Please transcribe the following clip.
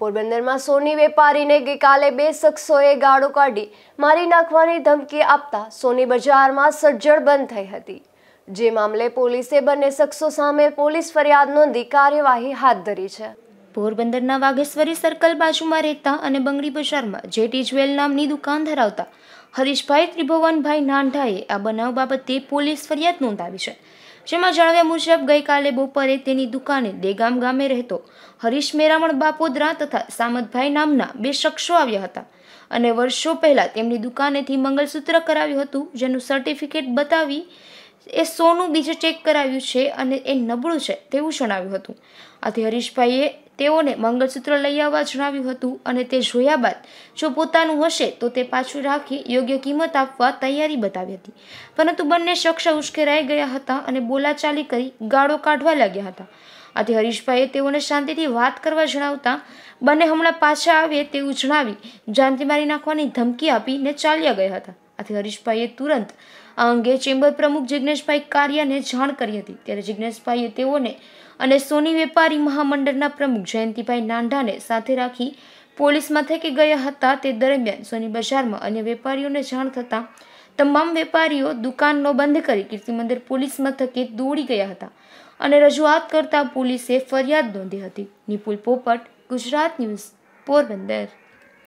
પોરબંદરમાં સોની વેપારીને ગઈકાલે બે શખ્સોએ ગાળો કાઢી મારી નાખવાની ધમકી આપતા સોની બજારમાં સજ્જડ બંધ થઈ હતી જે મામલે પોલીસે બંને શખ્સો સામે પોલીસ ફરિયાદ નોંધી કાર્યવાહી હાથ ધરી છે પોરબંદરના વાઘેશ્વરી સર્કલ બાજુમાં રહેતા અને બંગડી બજારમાં જેટી જ્વેલ નામની દુકાન ધરાવતા હરીશભાઈ ત્રિભુવનભાઈ નાંઢાએ આ બનાવ બાબતે પોલીસ ફરિયાદ નોંધાવી છે જેમાં જણાવ્યા મુજબ ગઈકાલે બપોરે તેની દુકાને દેગામ ગામે રહેતો હરીશ મેરામણ બાપોદરા તથા સામતભાઈ નામના બે શખ્સો આવ્યા હતા અને વર્ષો પહેલાં તેમની દુકાનેથી મંગલસૂત્ર કરાવ્યું હતું જેનું સર્ટિફિકેટ બતાવી એ સોનું બીજે ચેક કરાવ્યું છે અને એ નબળું છે તેવું જણાવ્યું હતું આથી હરીશભાઈએ તેઓને મંગળસૂત્ર લઈ આવવા જણાવ્યું હતું અને તે જોયા બાદ જો પોતાનું હશે તો તે પાછું રાખી યોગ્ય કિંમત આપવા તૈયારી બતાવી હતી પરંતુ બંને શખ્સ ઉશ્કેરાઈ ગયા હતા અને બોલાચાલી કરી ગાળો કાઢવા લાગ્યા હતા આથી હરીશભાઈએ તેઓને શાંતિથી વાત કરવા જણાવતા બંને હમણાં પાછા આવે તેવું જણાવી જાનથી મારી નાખવાની ધમકી આપીને ચાલ્યા ગયા હતા આથી હરીશભાઈએ તુરંત આ અંગે ચેમ્બર પ્રમુખ જિજ્ઞેશભાઈ કારિયાને જાણ કરી હતી ત્યારે જિજ્ઞેશભાઈએ તેઓને અને સોની વેપારી મહામંડળના પ્રમુખ જયંતિભાઈ નાંઢાને સાથે રાખી પોલીસ મથકે ગયા હતા તે દરમિયાન સોની બજારમાં અન્ય વેપારીઓને જાણ થતાં તમામ વેપારીઓ દુકાનનો બંધ કરી કીર્તિ મંદિર પોલીસ મથકે દોડી ગયા હતા અને રજૂઆત કરતા પોલીસે ફરિયાદ નોંધી હતી નિપુલ પોપટ ગુજરાત ન્યૂઝ પોરબંદર